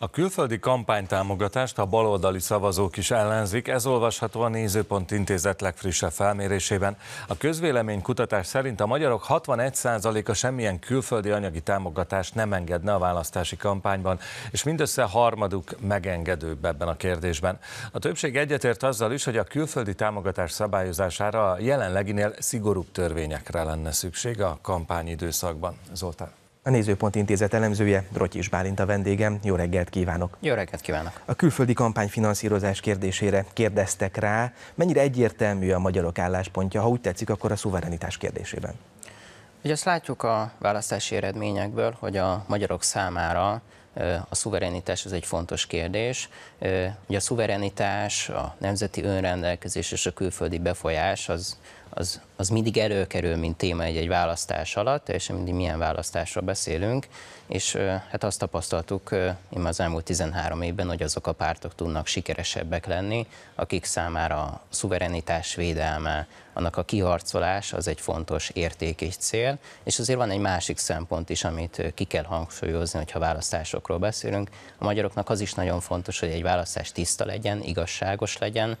A külföldi kampánytámogatást a baloldali szavazók is ellenzik, ez olvasható a Nézőpont Intézet legfrissebb felmérésében. A közvélemény kutatás szerint a magyarok 61%-a semmilyen külföldi anyagi támogatást nem engedne a választási kampányban, és mindössze harmaduk megengedőbb ebben a kérdésben. A többség egyetért azzal is, hogy a külföldi támogatás szabályozására a jelenleginél szigorúbb törvényekre lenne szükség a kampányidőszakban. Zoltán. A Nézőpont Intézet elemzője, Rotyis Bálint a vendégem. Jó reggelt kívánok! Jó reggelt kívánok! A külföldi kampányfinanszírozás kérdésére kérdeztek rá, mennyire egyértelmű a magyarok álláspontja, ha úgy tetszik, akkor a szuverenitás kérdésében. Ugye azt látjuk a választási eredményekből, hogy a magyarok számára a szuverenitás az egy fontos kérdés. Ugye a szuverenitás, a nemzeti önrendelkezés és a külföldi befolyás az az, az mindig előkerül, mint téma egy-egy választás alatt, teljesen mindig milyen választásról beszélünk, és hát azt tapasztaltuk én az elmúlt 13 évben, hogy azok a pártok tudnak sikeresebbek lenni, akik számára a szuverenitás védelme, annak a kiharcolás az egy fontos érték és cél, és azért van egy másik szempont is, amit ki kell hangsúlyozni, hogyha választásokról beszélünk. A magyaroknak az is nagyon fontos, hogy egy választás tiszta legyen, igazságos legyen,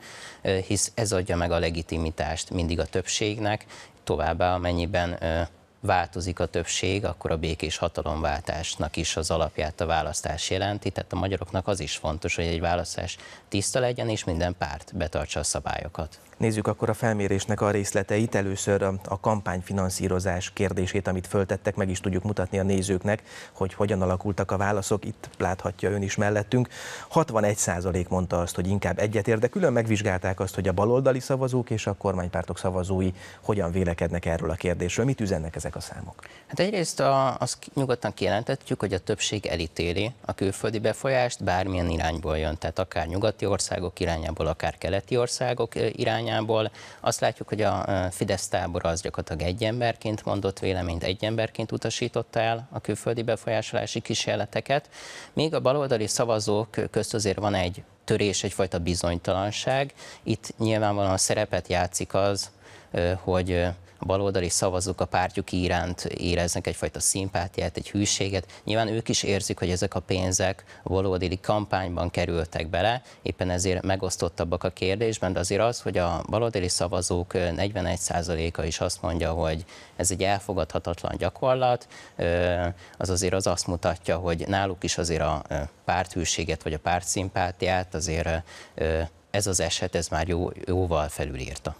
hisz ez adja meg a legitimitást mindig a több többségnek, továbbá amennyiben változik a többség, akkor a békés hatalomváltásnak is az alapját a választás jelenti. Tehát a magyaroknak az is fontos, hogy egy választás tiszta legyen, és minden párt betartsa a szabályokat. Nézzük akkor a felmérésnek a részleteit. Először a kampányfinanszírozás kérdését, amit föltettek, meg is tudjuk mutatni a nézőknek, hogy hogyan alakultak a válaszok. Itt láthatja ön is mellettünk. 61% mondta azt, hogy inkább egyetért, de külön megvizsgálták azt, hogy a baloldali szavazók és a kormánypártok szavazói hogyan vélekednek erről a kérdésről. Mit üzennek ezek ezek a számok? Hát egyrészt a, azt nyugodtan kijelentetjük, hogy a többség elítéli a külföldi befolyást bármilyen irányból jön, tehát akár nyugati országok irányából, akár keleti országok irányából. Azt látjuk, hogy a Fidesz tábor az gyakorlatilag egy emberként mondott véleményt, egy emberként utasította el a külföldi befolyásolási kísérleteket, míg a baloldali szavazók közt azért van egy törés, egyfajta bizonytalanság. Itt nyilvánvalóan szerepet játszik az, hogy a baloldali szavazók a pártjuk iránt éreznek egyfajta szimpátiát, egy hűséget. Nyilván ők is érzik, hogy ezek a pénzek baloldali kampányban kerültek bele, éppen ezért megosztottabbak a kérdésben, de azért az, hogy a baloldali szavazók 41%-a is azt mondja, hogy ez egy elfogadhatatlan gyakorlat, az azért az azt mutatja, hogy náluk is azért a párthűséget vagy a pártszimpátiát azért ez az eset, ez már jó, jóval felülírta.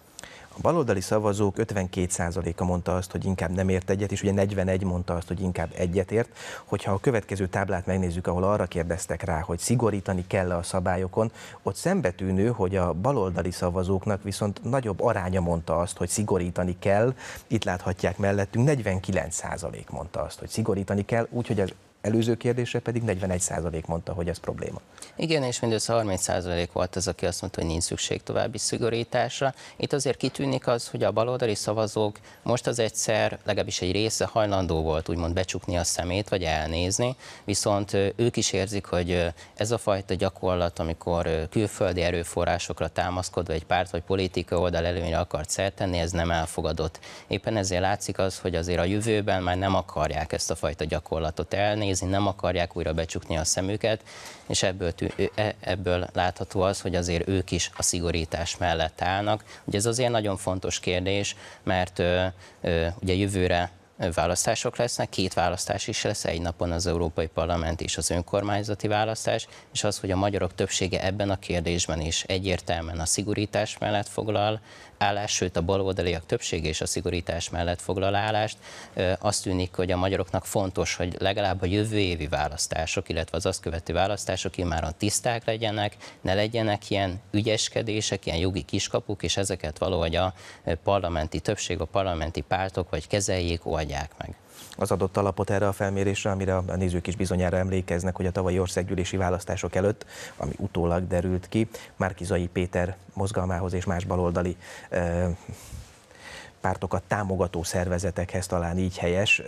A baloldali szavazók 52%-a mondta azt, hogy inkább nem ért egyet, és ugye 41 mondta azt, hogy inkább egyet ért, Hogyha a következő táblát megnézzük, ahol arra kérdeztek rá, hogy szigorítani kell a szabályokon, ott szembetűnő, hogy a baloldali szavazóknak viszont nagyobb aránya mondta azt, hogy szigorítani kell. Itt láthatják mellettünk, 49% mondta azt, hogy szigorítani kell, úgyhogy az előző kérdésre pedig 41% mondta, hogy ez probléma. Igen, és mindössze 30% volt az, aki azt mondta, hogy nincs szükség további szigorításra. Itt azért kitűnik az, hogy a baloldali szavazók most az egyszer, legalábbis egy része hajlandó volt úgymond becsukni a szemét, vagy elnézni, viszont ők is érzik, hogy ez a fajta gyakorlat, amikor külföldi erőforrásokra támaszkodva egy párt vagy politika oldal előnyre akart szertenni, ez nem elfogadott. Éppen ezért látszik az, hogy azért a jövőben már nem akarják ezt a fajta gyakorlatot elnézni, nézni, nem akarják újra becsukni a szemüket, és ebből, tű, e, ebből látható az, hogy azért ők is a szigorítás mellett állnak. Ugye ez azért nagyon fontos kérdés, mert ö, ö, ugye jövőre választások lesznek, két választás is lesz, egy napon az Európai Parlament és az önkormányzati választás, és az, hogy a magyarok többsége ebben a kérdésben is egyértelműen a szigorítás mellett foglal állást, sőt a baloldaliak többsége és a szigorítás mellett foglal állást, azt tűnik, hogy a magyaroknak fontos, hogy legalább a jövő évi választások, illetve az azt követő választások immáron tiszták legyenek, ne legyenek ilyen ügyeskedések, ilyen jogi kiskapuk, és ezeket valahogy a parlamenti többség, a parlamenti pártok vagy kezeljék, vagy oldják meg. Az adott alapot erre a felmérésre, amire a nézők is bizonyára emlékeznek, hogy a tavalyi országgyűlési választások előtt, ami utólag derült ki, Márkizai Péter mozgalmához és más baloldali pártokat támogató szervezetekhez talán így helyes.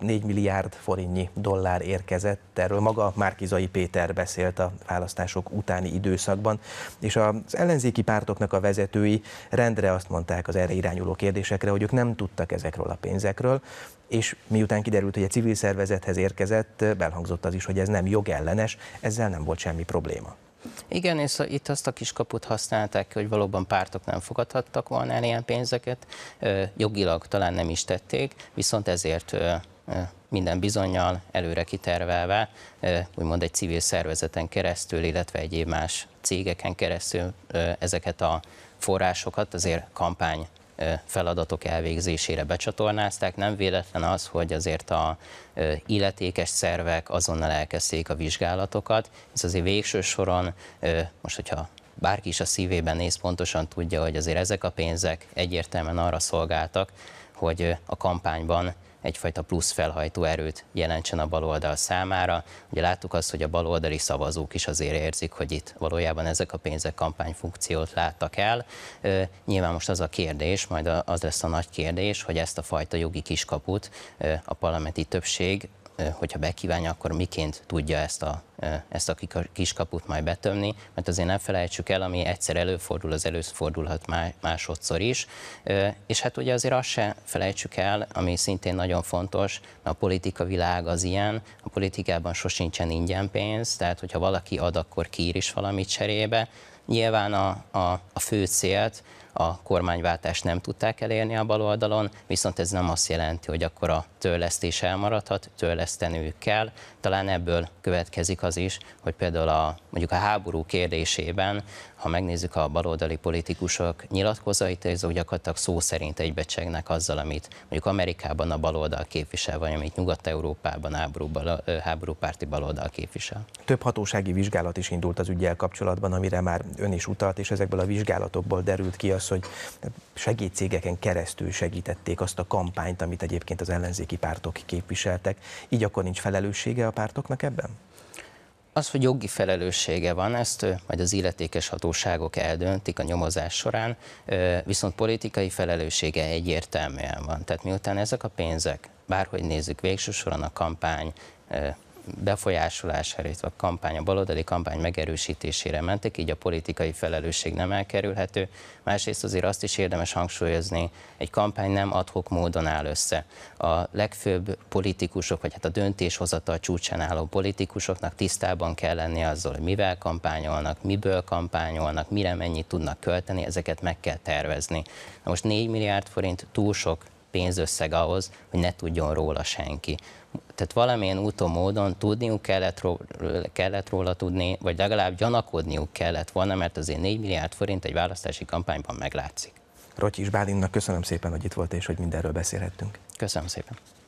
4 milliárd forintnyi dollár érkezett, erről maga Márkizai Péter beszélt a választások utáni időszakban, és az ellenzéki pártoknak a vezetői rendre azt mondták az erre irányuló kérdésekre, hogy ők nem tudtak ezekről a pénzekről, és miután kiderült, hogy a civil szervezethez érkezett, belhangzott az is, hogy ez nem jogellenes, ezzel nem volt semmi probléma. Igen, és itt azt a kiskaput használták, hogy valóban pártok nem fogadhattak volna el ilyen pénzeket, jogilag talán nem is tették, viszont ezért minden bizonyal előre kitervelve, úgymond egy civil szervezeten keresztül, illetve egyéb más cégeken keresztül ezeket a forrásokat azért kampány feladatok elvégzésére becsatornázták. Nem véletlen az, hogy azért a illetékes szervek azonnal elkezdték a vizsgálatokat, hisz azért végső soron, most hogyha bárki is a szívében néz, pontosan tudja, hogy azért ezek a pénzek egyértelműen arra szolgáltak, hogy a kampányban egyfajta plusz felhajtó erőt jelentsen a baloldal számára. Ugye láttuk azt, hogy a baloldali szavazók is azért érzik, hogy itt valójában ezek a pénzek kampányfunkciót láttak el. Nyilván most az a kérdés, majd az lesz a nagy kérdés, hogy ezt a fajta jogi kiskaput a parlamenti többség hogyha bekívánja, akkor miként tudja ezt a, ezt a kiskaput majd betömni, mert azért nem felejtsük el, ami egyszer előfordul, az előfordulhat másodszor is. És hát ugye azért azt se felejtsük el, ami szintén nagyon fontos, mert a politika világ az ilyen, a politikában sosincsen ingyen pénz, tehát hogyha valaki ad, akkor kiír is valamit cserébe. Nyilván a, a, a fő célt, a kormányváltást nem tudták elérni a baloldalon, viszont ez nem azt jelenti, hogy akkor a törlesztés elmaradhat, törleszteniük kell. Talán ebből következik az is, hogy például a, mondjuk a háború kérdésében, ha megnézzük a baloldali politikusok nyilatkozait, úgy akadtak szó szerint egybecsegnek azzal, amit mondjuk Amerikában a baloldal képvisel, vagy amit Nyugat-Európában háború, háborúpárti baloldal képvisel. Több hatósági vizsgálat is indult az ügyel kapcsolatban, amire már ön is utalt, és ezekből a vizsgálatokból derült ki az, hogy segédcégeken keresztül segítették azt a kampányt, amit egyébként az ellenzék ellenzéki pártok képviseltek. Így akkor nincs felelőssége a pártoknak ebben? Az, hogy jogi felelőssége van, ezt majd az illetékes hatóságok eldöntik a nyomozás során, viszont politikai felelőssége egyértelműen van. Tehát miután ezek a pénzek, bárhogy nézzük végső soron a kampány befolyásolására, előtt a kampány, a baloldali kampány megerősítésére mentek, így a politikai felelősség nem elkerülhető. Másrészt azért azt is érdemes hangsúlyozni, egy kampány nem adhok módon áll össze. A legfőbb politikusok, vagy hát a döntéshozatal csúcsán álló politikusoknak tisztában kell lenni azzal, hogy mivel kampányolnak, miből kampányolnak, mire mennyit tudnak költeni, ezeket meg kell tervezni. Na most 4 milliárd forint túl sok pénzösszeg ahhoz, hogy ne tudjon róla senki. Tehát valamilyen úton, módon tudniuk kellett róla, kellett róla tudni, vagy legalább gyanakodniuk kellett volna, mert azért 4 milliárd forint egy választási kampányban meglátszik. Rocsis Bálinnak köszönöm szépen, hogy itt volt és hogy mindenről beszélhettünk. Köszönöm szépen.